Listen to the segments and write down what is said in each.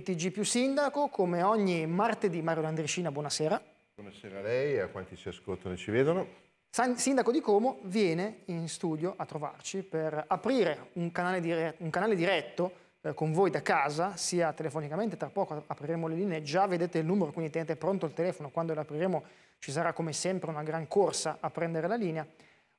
e TG più Sindaco. Come ogni martedì, Mario Landrescina, buonasera. Buonasera a lei e a quanti ci ascoltano e ci vedono. San Sindaco di Como viene in studio a trovarci per aprire un canale, dire un canale diretto eh, con voi da casa, sia telefonicamente, tra poco apriremo le linee, già vedete il numero, quindi tenete pronto il telefono, quando lo apriremo ci sarà come sempre una gran corsa a prendere la linea,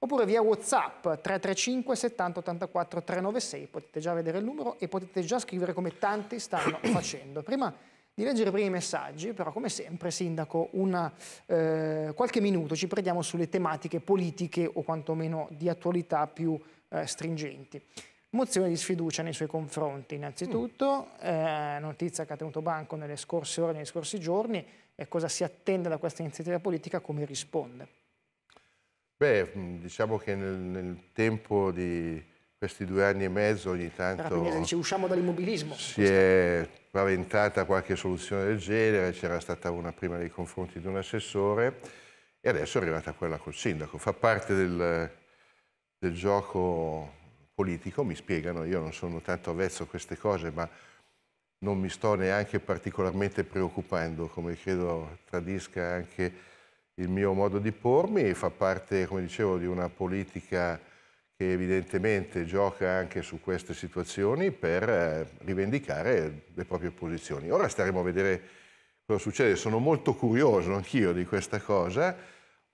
oppure via Whatsapp 335 70 84 396, potete già vedere il numero e potete già scrivere come tanti stanno facendo. Prima di leggere i primi messaggi, però come sempre Sindaco, una, eh, qualche minuto ci prendiamo sulle tematiche politiche o quantomeno di attualità più eh, stringenti. Mozione di sfiducia nei suoi confronti innanzitutto, mm. eh, notizia che ha tenuto banco nelle scorse ore, negli scorsi giorni, e cosa si attende da questa iniziativa politica, come risponde. Beh, mm, diciamo che nel, nel, tempo di questi due anni e mezzo ogni tanto... Ci usciamo dall'immobilismo. Si è paventata qualche soluzione del genere, c'era stata una prima nei confronti di un assessore e adesso è arrivata quella col sindaco. Fa parte del, del gioco politico, mi spiegano, io non sono tanto avvezzo a queste cose, ma non mi sto neanche particolarmente preoccupando, come credo tradisca anche il mio modo di pormi, fa parte, come dicevo, di una politica che evidentemente gioca anche su queste situazioni per eh, rivendicare le proprie posizioni. Ora staremo a vedere cosa succede, sono molto curioso anch'io di questa cosa,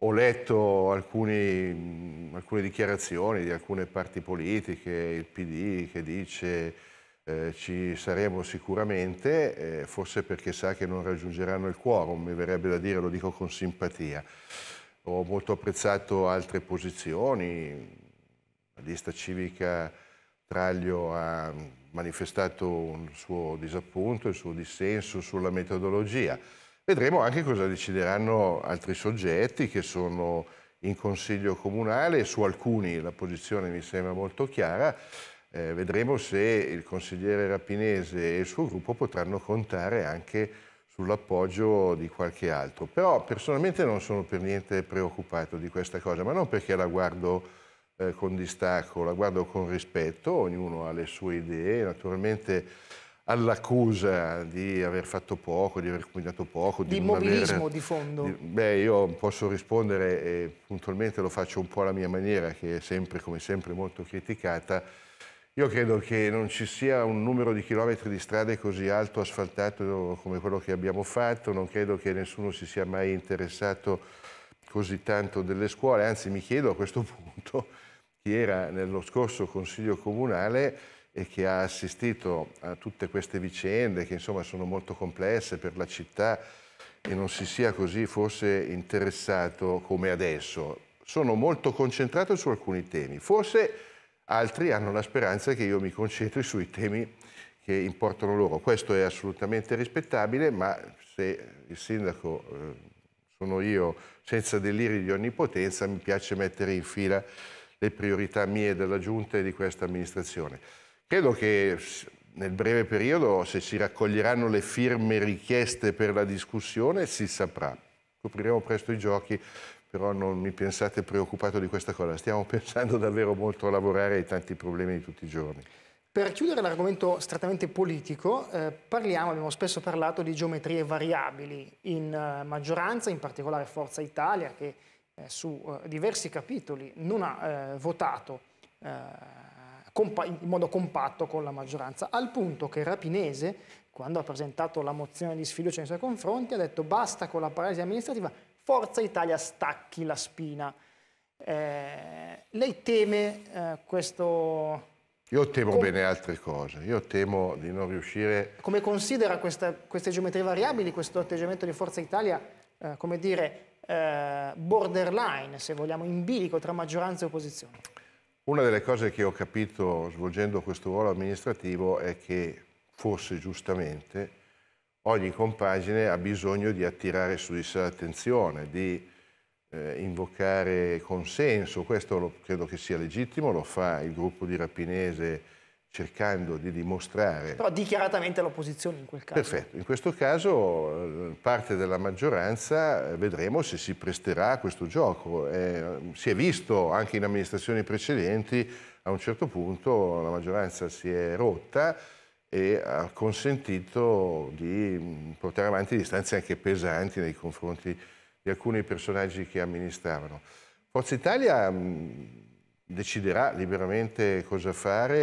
ho letto alcuni, alcune dichiarazioni di alcune parti politiche, il PD che dice eh, ci saremo sicuramente, eh, forse perché sa che non raggiungeranno il quorum, mi verrebbe da dire, lo dico con simpatia. Ho molto apprezzato altre posizioni, la lista civica Traglio ha manifestato un suo disappunto, il suo dissenso sulla metodologia. Vedremo anche cosa decideranno altri soggetti che sono in Consiglio Comunale, su alcuni la posizione mi sembra molto chiara, eh, vedremo se il consigliere Rapinese e il suo gruppo potranno contare anche sull'appoggio di qualche altro. Però personalmente non sono per niente preoccupato di questa cosa, ma non perché la guardo eh, con distacco, la guardo con rispetto, ognuno ha le sue idee, naturalmente all'accusa di aver fatto poco, di aver combinato poco. Di, di mobilismo aver... di fondo. Di... Beh, io posso rispondere e puntualmente lo faccio un po' alla mia maniera, che è sempre, come sempre, molto criticata io credo che non ci sia un numero di chilometri di strade così alto asfaltato come quello che abbiamo fatto, non credo che nessuno si sia mai interessato così tanto delle scuole, anzi mi chiedo a questo punto chi era nello scorso Consiglio Comunale e che ha assistito a tutte queste vicende che insomma sono molto complesse per la città e non si sia così forse interessato come adesso. Sono molto concentrato su alcuni temi, forse altri hanno la speranza che io mi concentri sui temi che importano loro. Questo è assolutamente rispettabile, ma se il sindaco eh, sono io senza deliri di onnipotenza, mi piace mettere in fila le priorità mie della Giunta e di questa amministrazione. Credo che nel breve periodo, se si raccoglieranno le firme richieste per la discussione, si saprà. Copriremo presto i giochi però non mi pensate preoccupato di questa cosa, stiamo pensando davvero molto a lavorare ai tanti problemi di tutti i giorni. Per chiudere l'argomento strettamente politico, eh, parliamo, abbiamo spesso parlato di geometrie variabili in eh, maggioranza, in particolare Forza Italia, che eh, su eh, diversi capitoli non ha eh, votato eh, in modo compatto con la maggioranza, al punto che Rapinese, quando ha presentato la mozione di sfiducia nei suoi confronti, ha detto basta con la paralisi amministrativa, Forza Italia stacchi la spina. Eh, lei teme eh, questo... Io temo Com... bene altre cose, io temo di non riuscire... Come considera questa, queste geometrie variabili, questo atteggiamento di Forza Italia, eh, come dire, eh, borderline, se vogliamo, in bilico tra maggioranza e opposizione? Una delle cose che ho capito svolgendo questo ruolo amministrativo è che, forse giustamente, ogni compagine ha bisogno di attirare su di sé l'attenzione, di eh, invocare consenso, questo lo, credo che sia legittimo, lo fa il gruppo di Rapinese cercando di dimostrare... Però dichiaratamente l'opposizione in quel caso. Perfetto, in questo caso eh, parte della maggioranza eh, vedremo se si presterà a questo gioco. Eh, si è visto anche in amministrazioni precedenti, a un certo punto la maggioranza si è rotta, e ha consentito di mm, portare avanti distanze anche pesanti nei confronti di alcuni personaggi che amministravano. Forza Italia mm, deciderà liberamente cosa fare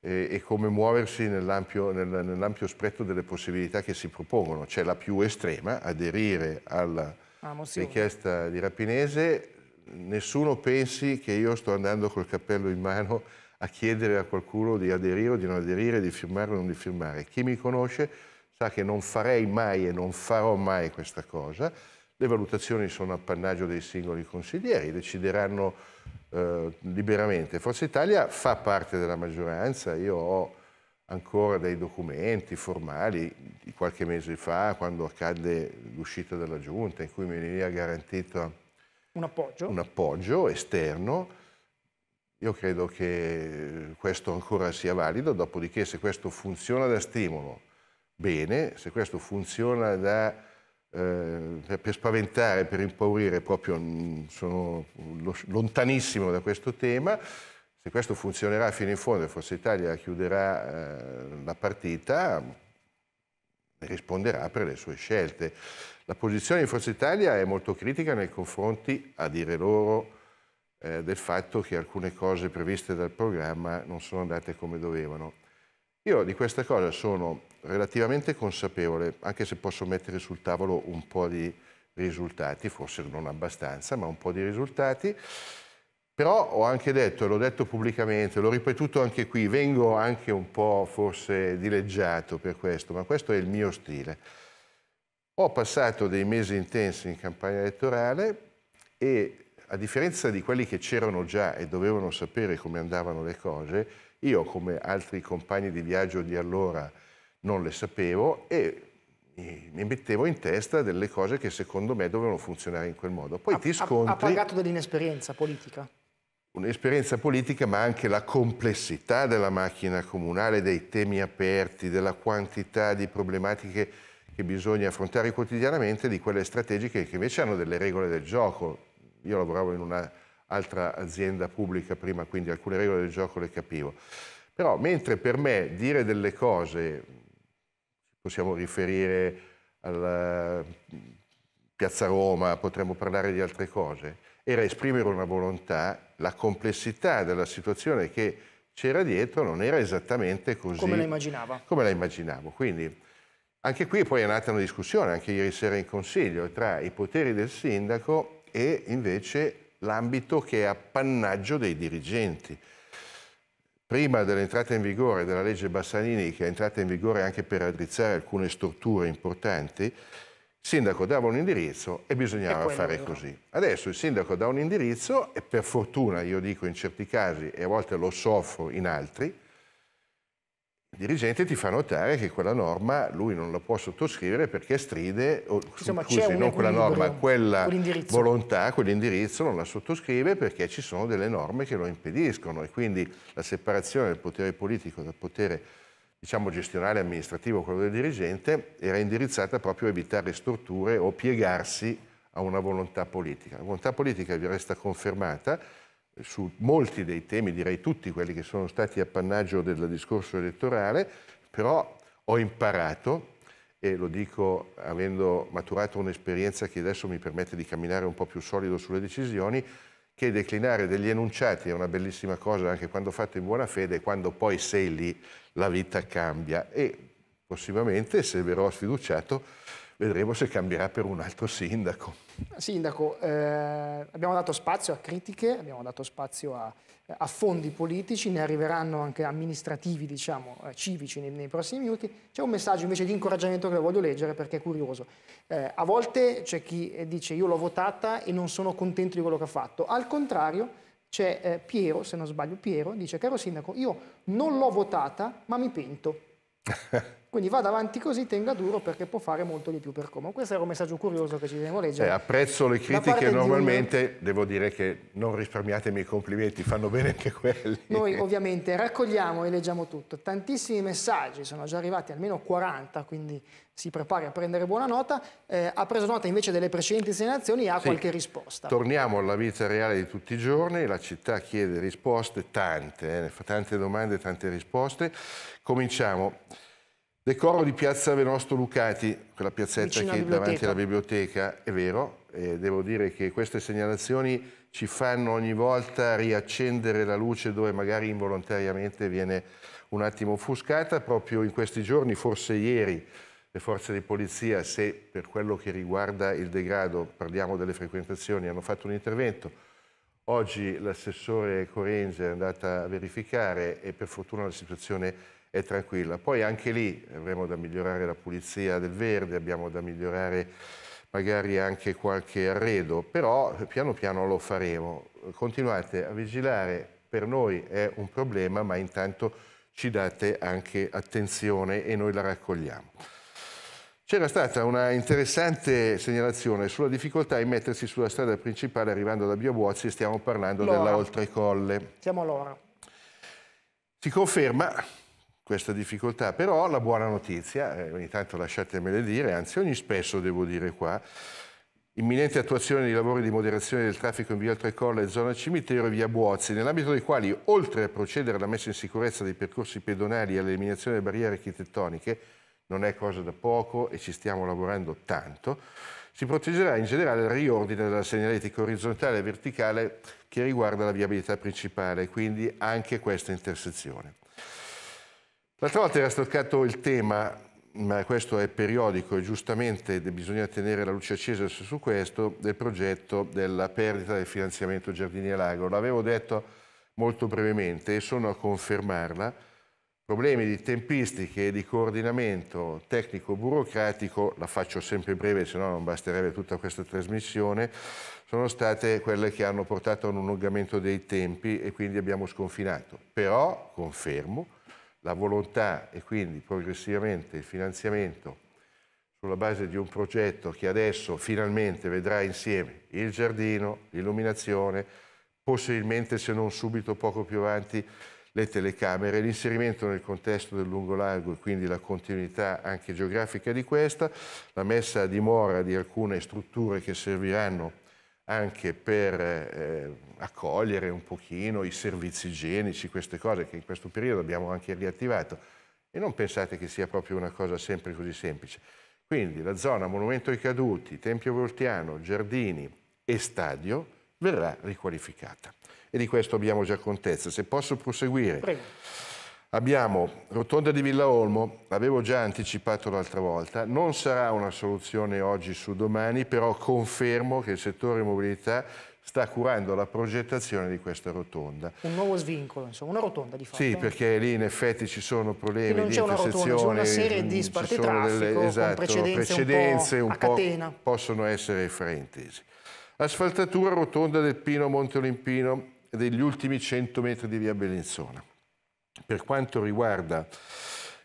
e, e come muoversi nell'ampio, nell spettro delle possibilità che si propongono. C'è la più estrema, aderire alla ah, richiesta di Rapinese. Nessuno pensi che io sto andando col cappello in mano a chiedere a qualcuno di aderire o di non aderire, di firmare o non di firmare. Chi mi conosce sa che non farei mai e non farò mai questa cosa. Le valutazioni sono appannaggio dei singoli consiglieri, decideranno eh, liberamente. Forza Italia fa parte della maggioranza, io ho ancora dei documenti formali di qualche mese fa, quando accadde l'uscita della Giunta, in cui mi veniva garantito un appoggio, un appoggio esterno io credo che questo ancora sia valido, dopodiché se questo funziona da stimolo, bene, se questo funziona da, eh, per spaventare, per impaurire, proprio mm, sono lontanissimo da questo tema, se questo funzionerà fino in fondo e Forza Italia chiuderà eh, la partita, risponderà per le sue scelte. La posizione di Forza Italia è molto critica nei confronti, a dire loro, eh, del fatto che alcune cose previste dal programma non sono andate come dovevano. Io di questa cosa sono relativamente consapevole, anche se posso mettere sul tavolo un po' di risultati, forse non abbastanza, ma un po' di risultati. Però ho anche detto, e l'ho detto pubblicamente, l'ho ripetuto anche qui, vengo anche un po' forse dileggiato per questo, ma questo è il mio stile. Ho passato dei mesi intensi in campagna elettorale e a differenza di quelli che c'erano già e dovevano sapere come andavano le cose, io come altri compagni di viaggio di allora non le sapevo e mi mettevo in testa delle cose che secondo me dovevano funzionare in quel modo. Poi ha, ti scontri... Ha pagato dell'inesperienza politica? Un'esperienza politica ma anche la complessità della macchina comunale, dei temi aperti, della quantità di problematiche che bisogna affrontare quotidianamente, di quelle strategiche che invece hanno delle regole del gioco io lavoravo in un'altra azienda pubblica prima, quindi alcune regole del gioco le capivo. Però mentre per me dire delle cose, possiamo riferire alla Piazza Roma, potremmo parlare di altre cose, era esprimere una volontà, la complessità della situazione che c'era dietro non era esattamente così. Come la immaginava. Come la immaginavo. Quindi anche qui poi è nata una discussione, anche ieri sera in Consiglio, tra i poteri del sindaco e invece l'ambito che è appannaggio dei dirigenti. Prima dell'entrata in vigore della legge Bassanini, che è entrata in vigore anche per raddrizzare alcune strutture importanti, il sindaco dava un indirizzo e bisognava e fare così. Adesso il sindaco dà un indirizzo e per fortuna, io dico in certi casi e a volte lo soffro in altri, il dirigente ti fa notare che quella norma lui non la può sottoscrivere perché stride, o, Insomma, scusi, non quella norma, quella volontà, quell'indirizzo non la sottoscrive perché ci sono delle norme che lo impediscono e quindi la separazione del potere politico dal potere diciamo gestionale amministrativo, quello del dirigente, era indirizzata proprio a evitare storture o piegarsi a una volontà politica. La volontà politica vi resta confermata su molti dei temi, direi tutti quelli che sono stati appannaggio del discorso elettorale, però ho imparato, e lo dico avendo maturato un'esperienza che adesso mi permette di camminare un po' più solido sulle decisioni, che declinare degli enunciati è una bellissima cosa anche quando fatto in buona fede, quando poi sei lì la vita cambia e prossimamente, se verrò sfiduciato, Vedremo se cambierà per un altro sindaco. Sindaco, eh, abbiamo dato spazio a critiche, abbiamo dato spazio a, a fondi politici, ne arriveranno anche amministrativi, diciamo, eh, civici nei, nei prossimi minuti. C'è un messaggio invece di incoraggiamento che voglio leggere perché è curioso. Eh, a volte c'è chi eh, dice io l'ho votata e non sono contento di quello che ha fatto. Al contrario, c'è eh, Piero, se non sbaglio, Piero dice, caro sindaco, io non l'ho votata, ma mi pento. Quindi vado avanti così, tenga duro perché può fare molto di più per Como. Questo era un messaggio curioso che ci devo leggere. Eh, apprezzo le critiche, normalmente un... devo dire che non risparmiate i miei complimenti, fanno bene anche quelli. Noi ovviamente raccogliamo e leggiamo tutto. Tantissimi messaggi, sono già arrivati almeno 40, quindi si prepari a prendere buona nota. Eh, ha preso nota invece delle precedenti segnalazioni e ha sì. qualche risposta. Torniamo alla vita reale di tutti i giorni, la città chiede risposte, tante, eh, tante domande, tante risposte. Cominciamo. Decoro di Piazza Venosto Lucati, quella piazzetta che è davanti alla biblioteca, è vero, e devo dire che queste segnalazioni ci fanno ogni volta riaccendere la luce dove magari involontariamente viene un attimo offuscata, proprio in questi giorni, forse ieri, le forze di polizia, se per quello che riguarda il degrado, parliamo delle frequentazioni, hanno fatto un intervento. Oggi l'assessore Corenze è andata a verificare e per fortuna la situazione è è tranquilla. Poi anche lì avremo da migliorare la pulizia del verde, abbiamo da migliorare magari anche qualche arredo, però piano piano lo faremo. Continuate a vigilare, per noi è un problema, ma intanto ci date anche attenzione e noi la raccogliamo. C'era stata una interessante segnalazione sulla difficoltà di mettersi sulla strada principale arrivando da Biobuozzi, stiamo parlando della Oltrecolle. Siamo all'ora. Si conferma questa difficoltà, però la buona notizia, eh, ogni tanto lasciatemele dire, anzi ogni spesso devo dire qua, imminente attuazione di lavori di moderazione del traffico in via Oltrecolla e zona cimitero e via Buozzi, nell'ambito dei quali, oltre a procedere alla messa in sicurezza dei percorsi pedonali e all'eliminazione delle barriere architettoniche, non è cosa da poco e ci stiamo lavorando tanto, si proteggerà in generale il riordine della segnaletica orizzontale e verticale che riguarda la viabilità principale, quindi anche questa intersezione. L'altra volta era stato toccato il tema, ma questo è periodico e giustamente bisogna tenere la luce accesa su questo, del progetto della perdita del finanziamento Giardini e Lago. L'avevo detto molto brevemente e sono a confermarla. Problemi di tempistiche e di coordinamento tecnico-burocratico, la faccio sempre breve, se no non basterebbe tutta questa trasmissione, sono state quelle che hanno portato a un allungamento dei tempi e quindi abbiamo sconfinato. Però, confermo, la volontà e quindi progressivamente il finanziamento sulla base di un progetto che adesso finalmente vedrà insieme il giardino, l'illuminazione, possibilmente se non subito poco più avanti le telecamere, l'inserimento nel contesto del lungo largo e quindi la continuità anche geografica di questa, la messa a dimora di alcune strutture che serviranno anche per eh, accogliere un pochino i servizi igienici, queste cose che in questo periodo abbiamo anche riattivato. E non pensate che sia proprio una cosa sempre così semplice. Quindi la zona Monumento ai Caduti, Tempio Voltiano, Giardini e Stadio verrà riqualificata. E di questo abbiamo già contezza. Se posso proseguire. Prego. Abbiamo Rotonda di Villa Olmo, l'avevo già anticipato l'altra volta, non sarà una soluzione oggi su domani, però confermo che il settore mobilità sta curando la progettazione di questa rotonda. Un nuovo svincolo, insomma, una rotonda di fatto. Sì, perché lì in effetti ci sono problemi di intersezione, c'è una serie di sparte esatto, traffico, delle, esatto, precedenze, precedenze un po', un po possono essere fraintesi. Asfaltatura rotonda del Pino Monte Olimpino degli ultimi 100 metri di via Bellinzona. Per quanto riguarda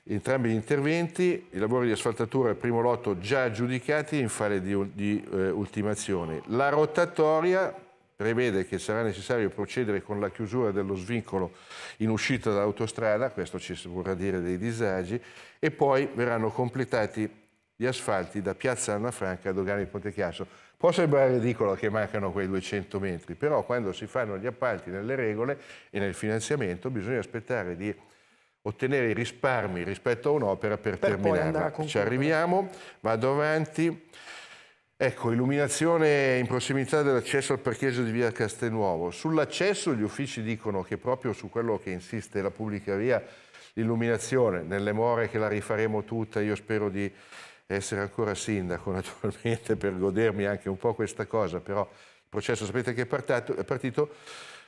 entrambi gli interventi, i lavori di asfaltatura del primo lotto già giudicati in fase di, di eh, ultimazione. La rotatoria prevede che sarà necessario procedere con la chiusura dello svincolo in uscita dall'autostrada, questo ci vorrà dire dei disagi, e poi verranno completati gli asfalti da Piazza Anna Franca a Dogani Ponte Chiasso. Può sembrare ridicolo che mancano quei 200 metri, però quando si fanno gli appalti nelle regole e nel finanziamento bisogna aspettare di ottenere i risparmi rispetto a un'opera per, per terminarla. Ci arriviamo, vado avanti. Ecco, illuminazione in prossimità dell'accesso al parcheggio di via Castelnuovo. Sull'accesso gli uffici dicono che proprio su quello che insiste la pubblica via, l'illuminazione, nelle more che la rifaremo tutta, io spero di essere ancora sindaco naturalmente per godermi anche un po' questa cosa, però il processo sapete che è, partato, è partito,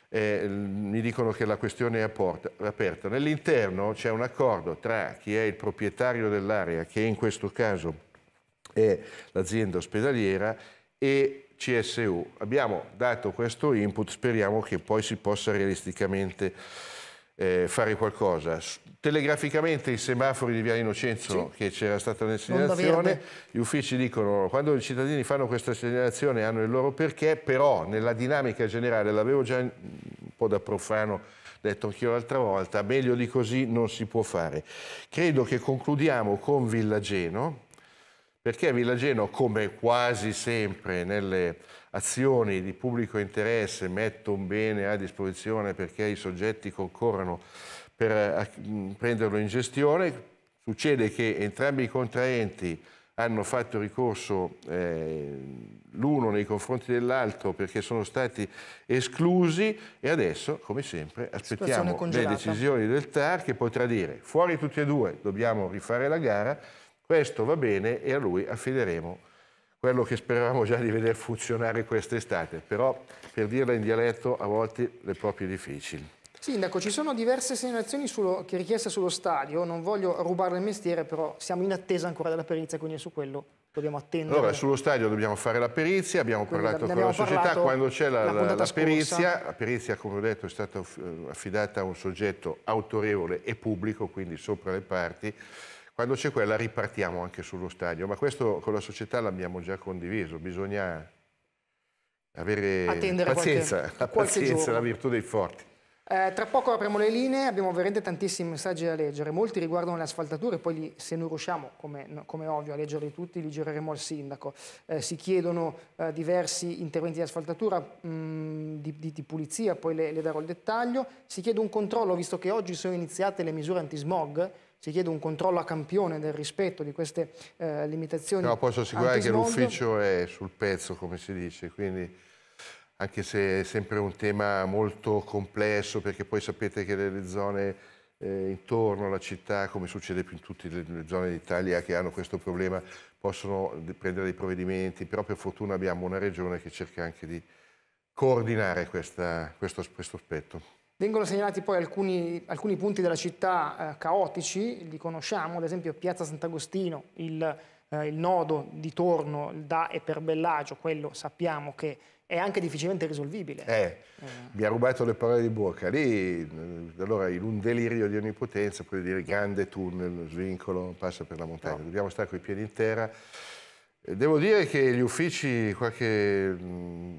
eh, mi dicono che la questione è aporta, aperta. Nell'interno c'è un accordo tra chi è il proprietario dell'area, che in questo caso è l'azienda ospedaliera, e CSU. Abbiamo dato questo input, speriamo che poi si possa realisticamente eh, fare qualcosa. Telegraficamente i semafori di Via Innocenzo, sì. che c'era stata una segnalazione, gli uffici dicono quando i cittadini fanno questa segnalazione hanno il loro perché, però nella dinamica generale, l'avevo già un po' da profano detto anch'io l'altra volta, meglio di così non si può fare. Credo che concludiamo con Villageno, perché a Villageno, come quasi sempre nelle azioni di pubblico interesse, metto un bene a disposizione perché i soggetti concorrono per eh, prenderlo in gestione, succede che entrambi i contraenti hanno fatto ricorso eh, l'uno nei confronti dell'altro perché sono stati esclusi e adesso, come sempre, aspettiamo le decisioni del TAR che potrà dire fuori tutti e due, dobbiamo rifare la gara questo va bene e a lui affideremo quello che speravamo già di vedere funzionare quest'estate, però per dirla in dialetto a volte le proprio difficili. Sindaco, ci sono diverse segnalazioni sullo, che richieste sullo stadio, non voglio rubarle il mestiere, però siamo in attesa ancora della perizia, quindi su quello dobbiamo attendere. Allora, sullo stadio dobbiamo fare la perizia, abbiamo quindi parlato con la società, quando c'è la, la, la, perizia, la perizia come ho detto è stata eh, affidata a un soggetto autorevole e pubblico, quindi sopra le parti, quando c'è quella ripartiamo anche sullo stadio, ma questo con la società l'abbiamo già condiviso, bisogna avere Attendere pazienza, qualche, la pazienza, la virtù dei forti. Eh, tra poco apriamo le linee, abbiamo veramente tantissimi messaggi da leggere, molti riguardano le asfaltature, poi li, se non riusciamo, come, come, ovvio, a leggerli tutti, li gireremo al sindaco. Eh, si chiedono eh, diversi interventi di asfaltatura, mh, mm, di, di, di, pulizia, poi le, le darò il dettaglio. Si chiede un controllo, visto che oggi sono iniziate le misure antismog, si chiede un controllo a campione del rispetto di queste eh, limitazioni. Però posso assicurare che l'ufficio è sul pezzo, come si dice, quindi anche se è sempre un tema molto complesso, perché poi sapete che le zone eh, intorno alla città, come succede più in tutte le zone d'Italia che hanno questo problema, possono prendere dei provvedimenti, però per fortuna abbiamo una regione che cerca anche di coordinare questa, questo, questo aspetto. Vengono segnalati poi alcuni, alcuni punti della città eh, caotici, li conosciamo, ad esempio Piazza Sant'Agostino, il, eh, il, nodo di torno da e per Bellagio, quello sappiamo che è anche difficilmente risolvibile. Eh, mi ha rubato le parole di Bocca, lì eh, allora in un delirio di onnipotenza puoi dire grande tunnel, svincolo, passa per la montagna, no. dobbiamo stare coi piedi in terra. Eh, devo dire che gli uffici qualche mm,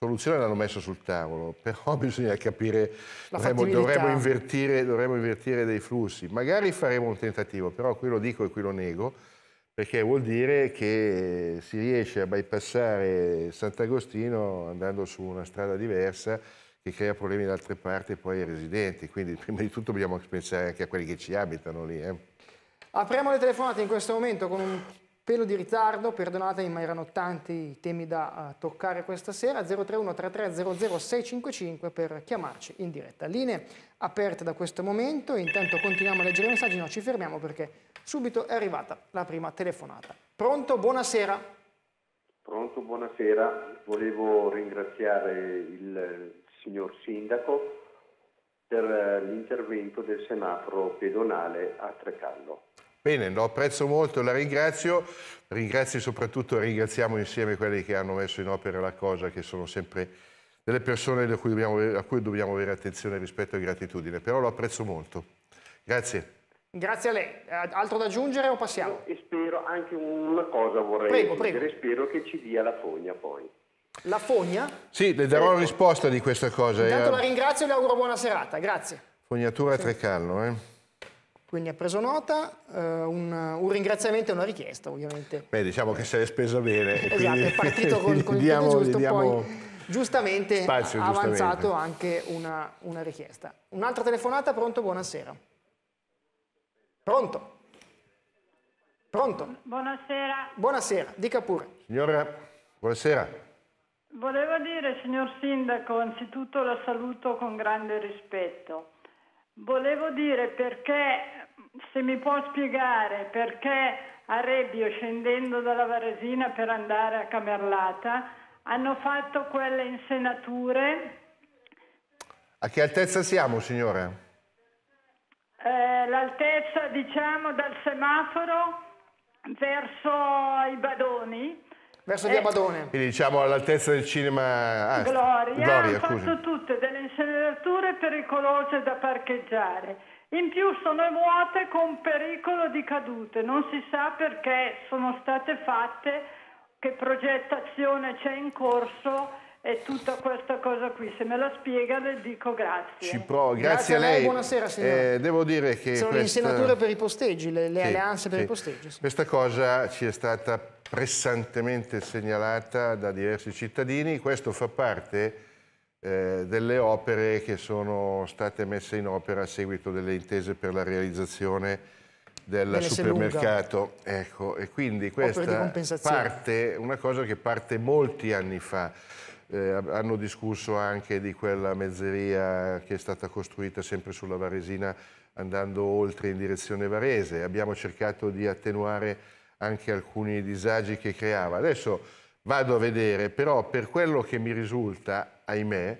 soluzione l'hanno messa sul tavolo, però bisogna capire, dovremmo, dovremmo, invertire, dovremmo, invertire, dei flussi. Magari faremo un tentativo, però qui lo dico e qui lo nego, perché vuol dire che si riesce a bypassare Sant'Agostino andando su una strada diversa che crea problemi da altre parti e poi ai residenti. Quindi prima di tutto dobbiamo pensare anche a quelli che ci abitano lì. Eh. Apriamo le telefonate in questo momento con un Pelo di ritardo, perdonatemi ma erano tanti i temi da uh, toccare questa sera, 031 33 655 per chiamarci in diretta. Linee aperte da questo momento, intanto continuiamo a leggere i messaggi, no ci fermiamo perché subito è arrivata la prima telefonata. Pronto, buonasera. Pronto, buonasera. Volevo ringraziare il signor Sindaco per eh, l'intervento del semaforo pedonale a Trecallo. Bene, lo apprezzo molto, la ringrazio. Ringrazio soprattutto, e ringraziamo insieme quelli che hanno messo in opera la cosa, che sono sempre delle persone a cui dobbiamo, a cui dobbiamo avere attenzione, rispetto e gratitudine. Però lo apprezzo molto. Grazie. Grazie a lei. Altro da aggiungere o passiamo? Io spero anche una cosa vorrei prego, aggiungere, prego. spero che ci dia la fogna poi. La fogna? Sì, le darò prego. risposta di questa cosa. Intanto eh. la ringrazio e le auguro buona serata, grazie. Fognatura sì. Trecallo, eh. Quindi ha preso nota, eh, un, un, ringraziamento e una richiesta ovviamente. Beh, diciamo che se l'è spesa bene. esatto, quindi... è partito con, con diamo, il giusto, diamo... poi giustamente ha avanzato anche una, una richiesta. Un'altra telefonata, pronto, buonasera. Pronto? Pronto? Buonasera. Buonasera, dica pure. Signora, buonasera. Volevo dire, signor Sindaco, anzitutto la saluto con grande rispetto. Volevo dire perché, se mi può spiegare perché a Rebbio, scendendo dalla Varesina per andare a Camerlata, hanno fatto quelle insenature. A che altezza siamo, signora? Eh, l'altezza, diciamo, dal semaforo verso i Badoni verso eh. Diabadone. Quindi diciamo all'altezza del cinema... Ah, Gloria, Gloria, fatto tutte delle insegnalature pericolose da parcheggiare. In più sono vuote con pericolo di cadute, non si sa perché sono state fatte, che progettazione c'è in corso è tutta questa cosa qui. Se me la spiega le dico grazie. Ci provo, grazie, grazie a, lei. Buonasera signora. Eh, devo dire che... Sono questa... l'insenatura per i posteggi, le, le sì, alleanze per sì. i posteggi. Sì. Questa cosa ci è stata pressantemente segnalata da diversi cittadini. Questo fa parte eh, delle opere che sono state messe in opera a seguito delle intese per la realizzazione del Delle supermercato. Ecco, e quindi questa parte, una cosa che parte molti anni fa. Eh, hanno discusso anche di quella mezzeria che è stata costruita sempre sulla Varesina andando oltre in direzione Varese. Abbiamo cercato di attenuare anche alcuni disagi che creava. Adesso vado a vedere, però per quello che mi risulta, ahimè,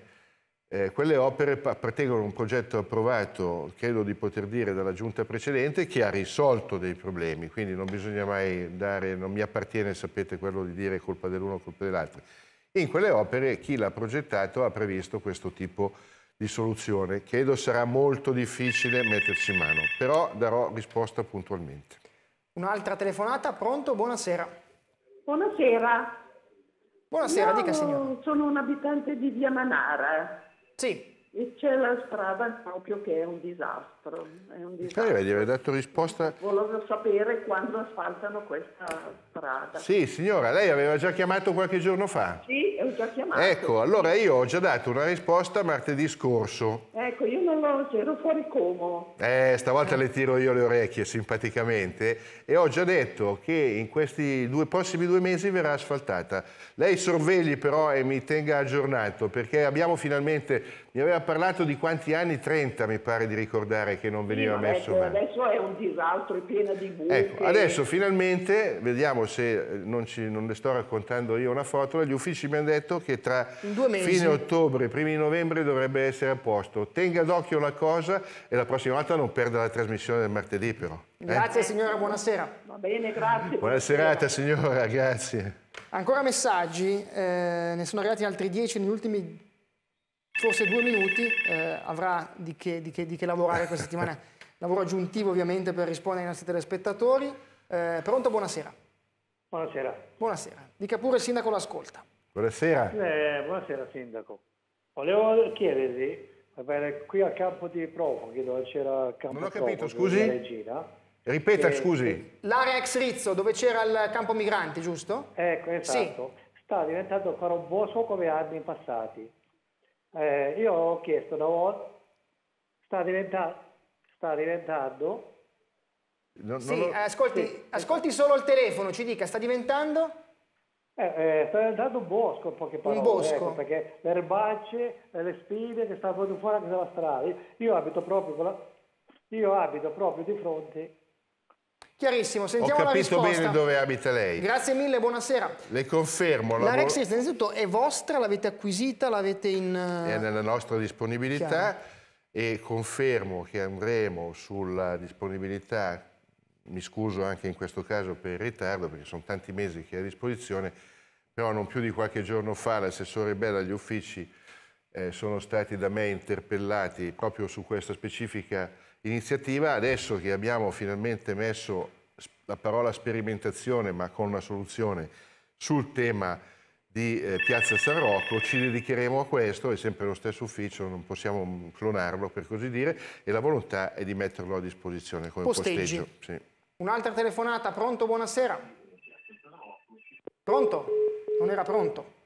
eh, quelle opere appartengono a un progetto approvato, credo di poter dire, dalla giunta precedente che ha risolto dei problemi, quindi non bisogna mai dare, non mi appartiene, sapete, quello di dire colpa dell'uno o colpa dell'altro. In quelle opere chi l'ha progettato ha previsto questo tipo di soluzione. Credo sarà molto difficile metterci mano, però darò risposta puntualmente. Un'altra telefonata, pronto? Buonasera. Buonasera. Buonasera, Io dica signora. Sono un abitante di Via Manara. Sì. E c'è la strada proprio che è un disastro disastro. È un disastro. Eh, vedi, dato risposta... Volevo sapere quando asfaltano questa strada. Sì, signora, lei aveva già chiamato qualche giorno fa. Sì, ho già chiamato. Ecco, allora io ho già dato una risposta martedì scorso. Ecco, io non l'ho, ero fuori Como. Eh, stavolta le tiro io le orecchie, simpaticamente, e ho già detto che in questi due, prossimi due mesi verrà asfaltata. Lei sorvegli però e mi tenga aggiornato, perché abbiamo finalmente... Mi aveva parlato di quanti anni? 30, mi pare di ricordare che non veniva sì, messo ecco, bene. Adesso è un disastro, è piena di buchi. Ecco, adesso finalmente, vediamo se eh, non, ci, non, le sto raccontando io una fotola, gli uffici mi hanno detto che tra fine ottobre primi novembre dovrebbe essere a posto. Tenga d'occhio la cosa e la prossima volta non perda la trasmissione del martedì però. Eh. Grazie eh? signora, buonasera. Va bene, grazie. Buona serata signora, grazie. Ancora messaggi, eh, ne sono arrivati altri dieci negli ultimi forse due minuti eh, avrà di che, di, che, di che, lavorare questa settimana. Lavoro aggiuntivo ovviamente per rispondere ai nostri telespettatori. Eh, pronto, buonasera. Buonasera. Buonasera. Dica pure il sindaco l'ascolta. Buonasera. Eh, buonasera sindaco. Volevo chiedervi, qui a campo di profughi dove c'era il campo Non ho capito, profughi, scusi? Regina, Ripeta, che, scusi. L'area ex Rizzo dove c'era il campo migranti, giusto? Ecco, esatto. Sì. Sta diventando ancora un bosso come anni passati eh, io ho chiesto da volta, sta, diventa, sta diventando... Non, sì, non ascolti, sì, ascolti solo il telefono, ci dica, sta diventando... Eh, eh, sta diventando un bosco, in poche parole. Un bosco. Ecco, perché le erbacce, eh, le spine che stanno fuori dalla strada. Io abito proprio, io abito proprio di fronte Chiarissimo, sentiamo Ho capito bene dove abita lei. Grazie mille, buonasera. Le confermo. La, la Rex innanzitutto è vostra, l'avete acquisita, l'avete in... È nella nostra disponibilità Chiaro. e confermo che andremo sulla disponibilità, mi scuso anche in questo caso per il ritardo perché sono tanti mesi che è a disposizione, però non più di qualche giorno fa l'assessore Bella agli uffici eh, sono stati da me interpellati proprio su questa specifica iniziativa, adesso che abbiamo finalmente messo la parola sperimentazione, ma con una soluzione sul tema di eh, Piazza San Rocco, ci dedicheremo a questo, è sempre lo stesso ufficio, non possiamo mm, clonarlo per così dire, e la volontà è di metterlo a disposizione come Posteggi. posteggio. Sì. Un'altra telefonata, pronto, buonasera. Pronto? Non era pronto.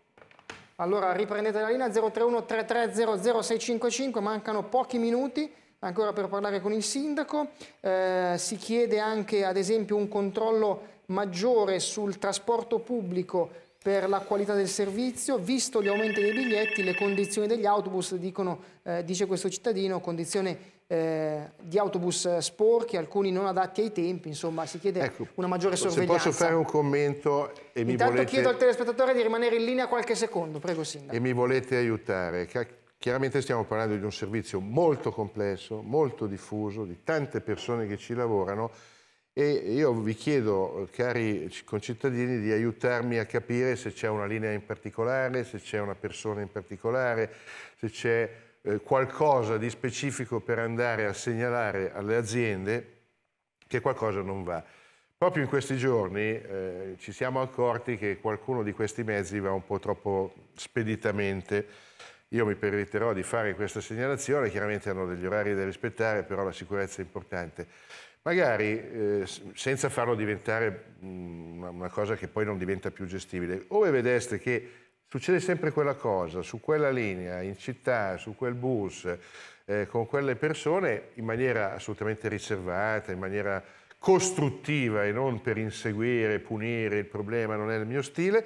Allora riprendete la linea 031 3300 655, mancano pochi minuti ancora per parlare con il sindaco, eh, si chiede anche ad esempio un controllo maggiore sul trasporto pubblico per la qualità del servizio, visto gli aumenti dei biglietti, le condizioni degli autobus, dicono, eh, dice questo cittadino, condizioni eh, di autobus sporchi, alcuni non adatti ai tempi, insomma si chiede ecco, una maggiore sorveglianza. Se posso fare un commento e Intanto mi volete... chiedo al telespettatore di rimanere in linea qualche secondo, prego Sindaco. E mi volete aiutare, Chiaramente stiamo parlando di un servizio molto complesso, molto diffuso, di tante persone che ci lavorano e io vi chiedo, cari concittadini, di aiutarmi a capire se c'è una linea in particolare, se c'è una persona in particolare, se c'è eh, qualcosa di specifico per andare a segnalare alle aziende che qualcosa non va. Proprio in questi giorni eh, ci siamo accorti che qualcuno di questi mezzi va un po' troppo speditamente io mi permetterò di fare questa segnalazione, chiaramente hanno degli orari da rispettare, però la sicurezza è importante. Magari eh, senza farlo diventare mh, mm, una cosa che poi non diventa più gestibile, ove vedeste che succede sempre quella cosa, su quella linea, in città, su quel bus, eh, con quelle persone, in maniera assolutamente riservata, in maniera costruttiva e non per inseguire, punire il problema, non è il mio stile,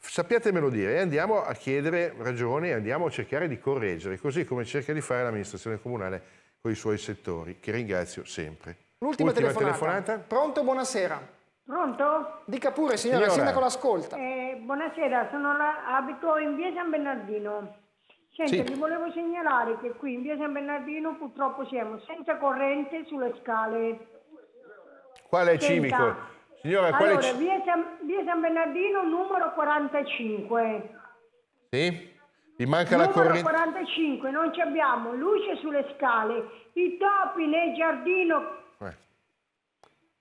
Sappiatemelo dire e andiamo a chiedere ragioni, andiamo a cercare di correggere, così come cerca di fare l'amministrazione comunale con i suoi settori, che ringrazio sempre. L'ultima telefonata. telefonata. Pronto, buonasera. Pronto? Dica pure, signora, signora. il sindaco l'ascolta. Eh, buonasera, la, abito in via San Bernardino. Senti, sì. volevo segnalare che qui in via San Bernardino purtroppo siamo senza corrente sulle scale. Qual è il civico? Signora, allora, quale... via, San, via San Bernardino numero 45. Sì? Mi manca numero la corrente. Numero 45, non ci abbiamo luce sulle scale, i topi nel giardino. Eh.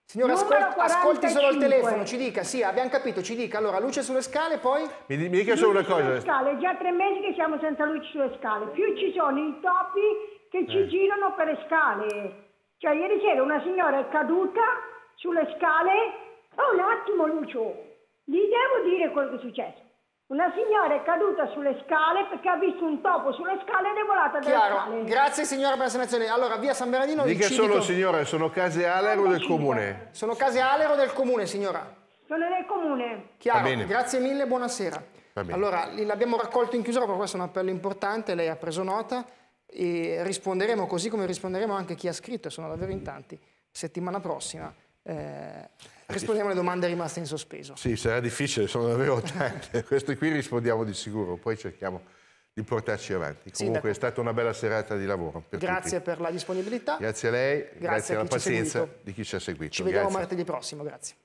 Signora, ascol... ascolti solo il telefono, ci dica, sì, abbiamo capito, ci dica. Allora, luce sulle scale, poi... Mi, mi dica solo una cosa. Luce sulle Scale, già tre mesi che siamo senza luce sulle scale. Più ci sono i topi che ci eh. girano per le scale. Cioè, ieri sera una signora è caduta sulle scale Oh, un attimo, Lucio, gli devo dire quello che è successo. Una signora è caduta sulle scale perché ha visto un topo sulle scale ed è volata dalle Chiaro. scale. Grazie signora per la segnalazione. Allora, via San Bernardino Dica il solo signora, sono case alero del civico. comune. Sono case alero del comune, signora. Sono del comune. Chiaro, grazie mille, buonasera. Allora, l'abbiamo raccolto in chiusura, però questo è un appello importante, lei ha preso nota e risponderemo così come risponderemo anche chi ha scritto, sono davvero in tanti, settimana prossima eh, rispondiamo alle domande rimaste in sospeso. Sì, sarà difficile, sono davvero tante. Queste qui rispondiamo di sicuro, poi cerchiamo di portarci avanti. Comunque sì, è stata una bella serata di lavoro. Per grazie tutti. per la disponibilità. Grazie a lei, grazie, grazie alla pazienza di chi ci ha seguito. Ci vediamo grazie. martedì prossimo, grazie.